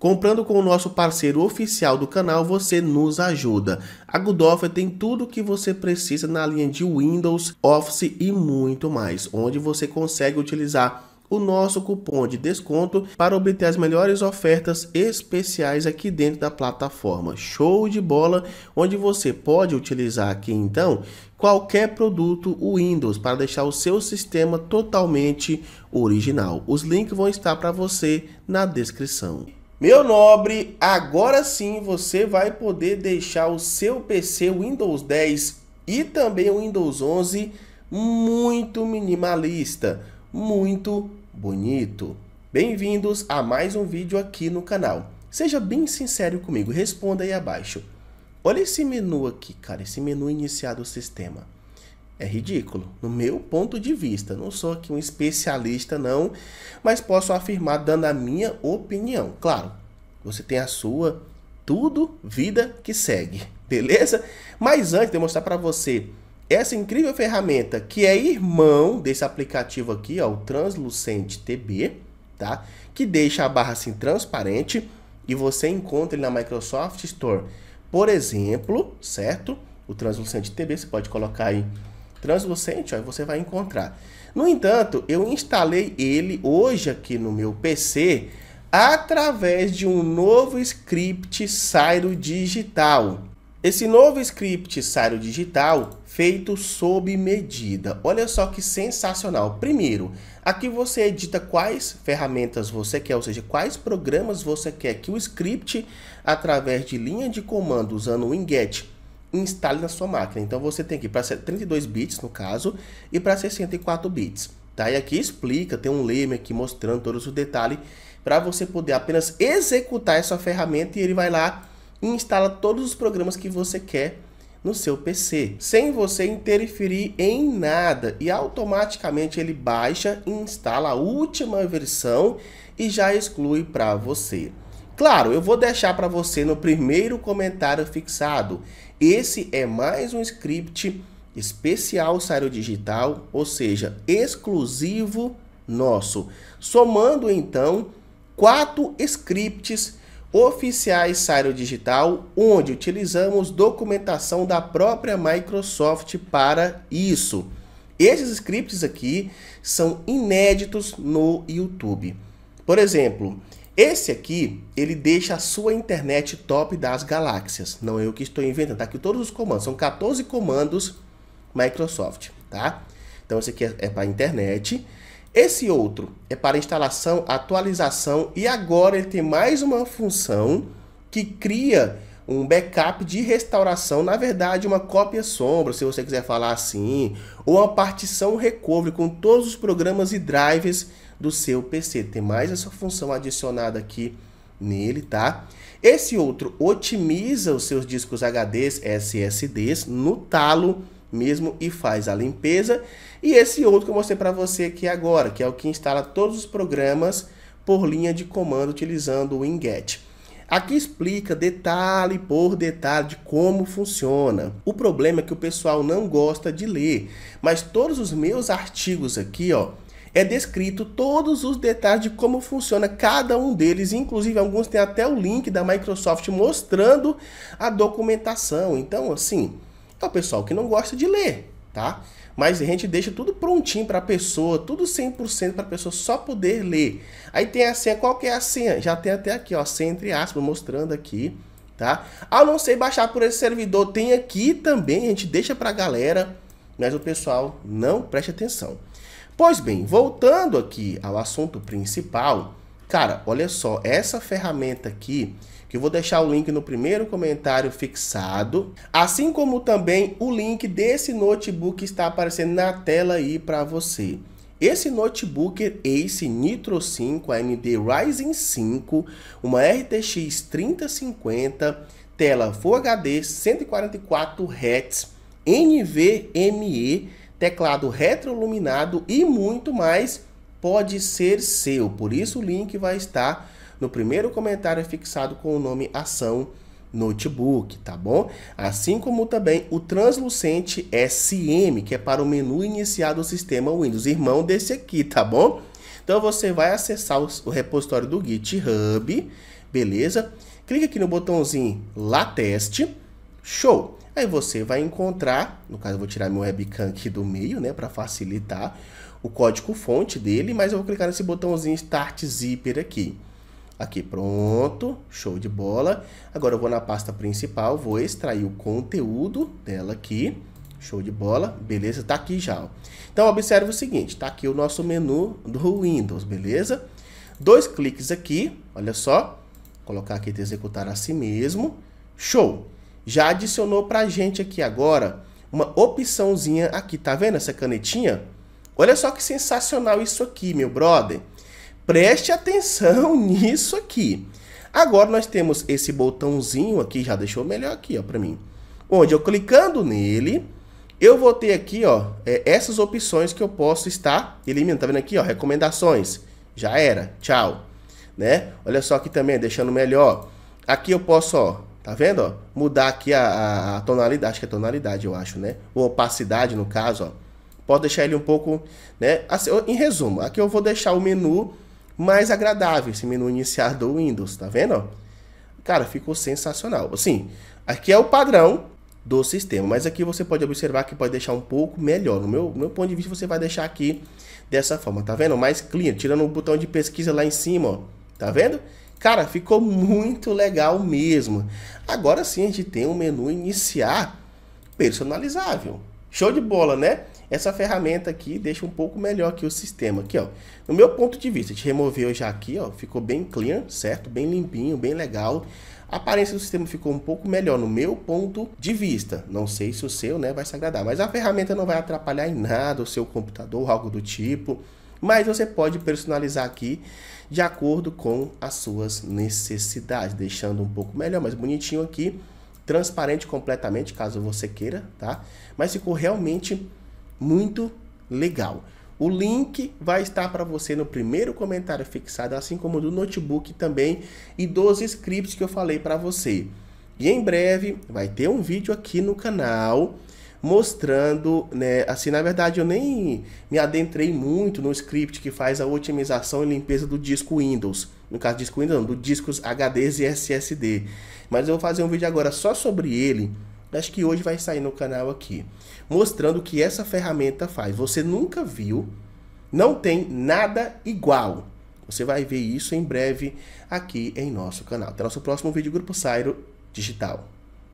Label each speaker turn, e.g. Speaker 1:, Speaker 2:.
Speaker 1: Comprando com o nosso parceiro oficial do canal, você nos ajuda. A Goodoffer tem tudo o que você precisa na linha de Windows, Office e muito mais, onde você consegue utilizar o nosso cupom de desconto para obter as melhores ofertas especiais aqui dentro da plataforma. Show de bola, onde você pode utilizar aqui então qualquer produto Windows para deixar o seu sistema totalmente original. Os links vão estar para você na descrição. Meu nobre, agora sim você vai poder deixar o seu PC Windows 10 e também o Windows 11 muito minimalista, muito bonito. Bem-vindos a mais um vídeo aqui no canal. Seja bem sincero comigo, responda aí abaixo. Olha esse menu aqui, cara, esse menu iniciar do sistema. É ridículo, no meu ponto de vista. Não sou aqui um especialista, não, mas posso afirmar dando a minha opinião. Claro, você tem a sua, tudo, vida que segue, beleza? Mas antes de mostrar para você essa incrível ferramenta que é irmão desse aplicativo aqui, ó, o Translucente TB, tá? Que deixa a barra assim transparente e você encontra ele na Microsoft Store. Por exemplo, certo? O Translucente TB, você pode colocar aí translucente, ó, você vai encontrar. No entanto, eu instalei ele hoje aqui no meu PC através de um novo script Cyro Digital. Esse novo script Cyro Digital feito sob medida. Olha só que sensacional. Primeiro, aqui você edita quais ferramentas você quer, ou seja, quais programas você quer que o script através de linha de comando usando o Winget instale na sua máquina. Então você tem aqui para 32 bits no caso e para 64 bits. Tá? E aqui explica, tem um leme aqui mostrando todos os detalhes para você poder apenas executar essa ferramenta e ele vai lá e instala todos os programas que você quer no seu PC, sem você interferir em nada e automaticamente ele baixa e instala a última versão e já exclui para você. Claro, eu vou deixar para você no primeiro comentário fixado. Esse é mais um script especial Sairo Digital, ou seja, exclusivo nosso. Somando então quatro scripts oficiais Sairo Digital, onde utilizamos documentação da própria Microsoft para isso. Esses scripts aqui são inéditos no YouTube. Por exemplo, esse aqui, ele deixa a sua internet top das galáxias. Não é eu que estou inventando, tá? Aqui todos os comandos, são 14 comandos Microsoft, tá? Então esse aqui é, é para internet. Esse outro é para instalação, atualização e agora ele tem mais uma função que cria um backup de restauração, na verdade uma cópia sombra, se você quiser falar assim, ou uma partição recovery com todos os programas e drivers do seu PC. Tem mais essa função adicionada aqui nele, tá? Esse outro otimiza os seus discos HDs, SSDs no talo mesmo e faz a limpeza. E esse outro que eu mostrei para você aqui agora, que é o que instala todos os programas por linha de comando utilizando o Winget. Aqui explica detalhe por detalhe de como funciona. O problema é que o pessoal não gosta de ler, mas todos os meus artigos aqui, ó, é descrito todos os detalhes de como funciona cada um deles, inclusive alguns tem até o link da Microsoft mostrando a documentação. Então, assim, é o pessoal que não gosta de ler, tá? Mas a gente deixa tudo prontinho para a pessoa, tudo 100% para a pessoa só poder ler. Aí tem a senha, qual que é a senha? Já tem até aqui, ó, senha entre aspas, mostrando aqui, tá? A não ser baixar por esse servidor, tem aqui também, a gente deixa para a galera, mas o pessoal não preste atenção. Pois bem, voltando aqui ao assunto principal, Cara, olha só, essa ferramenta aqui, que eu vou deixar o link no primeiro comentário fixado, assim como também o link desse notebook está aparecendo na tela aí para você. Esse notebook Ace Nitro 5 AMD Ryzen 5, uma RTX 3050, tela Full HD 144 Hz, NVMe, teclado retroiluminado e muito mais pode ser seu. Por isso o link vai estar no primeiro comentário fixado com o nome ação notebook, tá bom? Assim como também o translucente SM, que é para o menu iniciar do sistema Windows, irmão desse aqui, tá bom? Então você vai acessar o repositório do GitHub, beleza? Clica aqui no botãozinho lá teste, show! Aí você vai encontrar, no caso eu vou tirar meu webcam aqui do meio, né, para facilitar o código fonte dele, mas eu vou clicar nesse botãozinho Start Zipper aqui. Aqui, pronto, show de bola. Agora eu vou na pasta principal, vou extrair o conteúdo dela aqui. Show de bola, beleza, tá aqui já. Ó. Então observe o seguinte, tá aqui o nosso menu do Windows, beleza? Dois cliques aqui, olha só. Colocar aqui de executar a si mesmo. Show! já adicionou para a gente aqui agora uma opçãozinha aqui, tá vendo essa canetinha? Olha só que sensacional isso aqui, meu brother. Preste atenção nisso aqui. Agora nós temos esse botãozinho aqui, já deixou melhor aqui, ó, para mim. Onde eu clicando nele, eu vou ter aqui, ó, é, essas opções que eu posso estar eliminando. Tá vendo aqui, ó, recomendações. Já era, tchau. Né? Olha só aqui também, deixando melhor. Aqui eu posso, ó, Tá vendo? Ó? Mudar aqui a, a, a, tonalidade, acho que é tonalidade, eu acho, né? Ou opacidade, no caso, ó. Pode deixar ele um pouco, né? Assim, em resumo, aqui eu vou deixar o menu mais agradável, esse menu iniciar do Windows, tá vendo? Ó? Cara, ficou sensacional. Assim, aqui é o padrão do sistema, mas aqui você pode observar que pode deixar um pouco melhor. No meu, meu ponto de vista, você vai deixar aqui dessa forma, tá vendo? Mais clean, tirando o botão de pesquisa lá em cima, ó. Tá vendo? Cara, ficou muito legal mesmo. Agora sim a gente tem um menu iniciar personalizável. Show de bola, né? Essa ferramenta aqui deixa um pouco melhor que o sistema aqui, ó. No meu ponto de vista, a gente removeu já aqui, ó, ficou bem clean, certo? Bem limpinho, bem legal. A aparência do sistema ficou um pouco melhor no meu ponto de vista. Não sei se o seu, né, vai se agradar, mas a ferramenta não vai atrapalhar em nada o seu computador, algo do tipo. Mas você pode personalizar aqui de acordo com as suas necessidades, deixando um pouco melhor, mais bonitinho aqui, transparente completamente, caso você queira, tá? Mas ficou realmente muito legal. O link vai estar para você no primeiro comentário fixado, assim como do notebook também e dos scripts que eu falei para você. E em breve vai ter um vídeo aqui no canal mostrando, né, assim, na verdade eu nem me adentrei muito no script que faz a otimização e limpeza do disco Windows, no caso disco Windows, não, do discos HDs e SSD, mas eu vou fazer um vídeo agora só sobre ele, acho que hoje vai sair no canal aqui, mostrando o que essa ferramenta faz, você nunca viu, não tem nada igual, você vai ver isso em breve aqui em nosso canal. Até nosso próximo vídeo, Grupo Sairo Digital.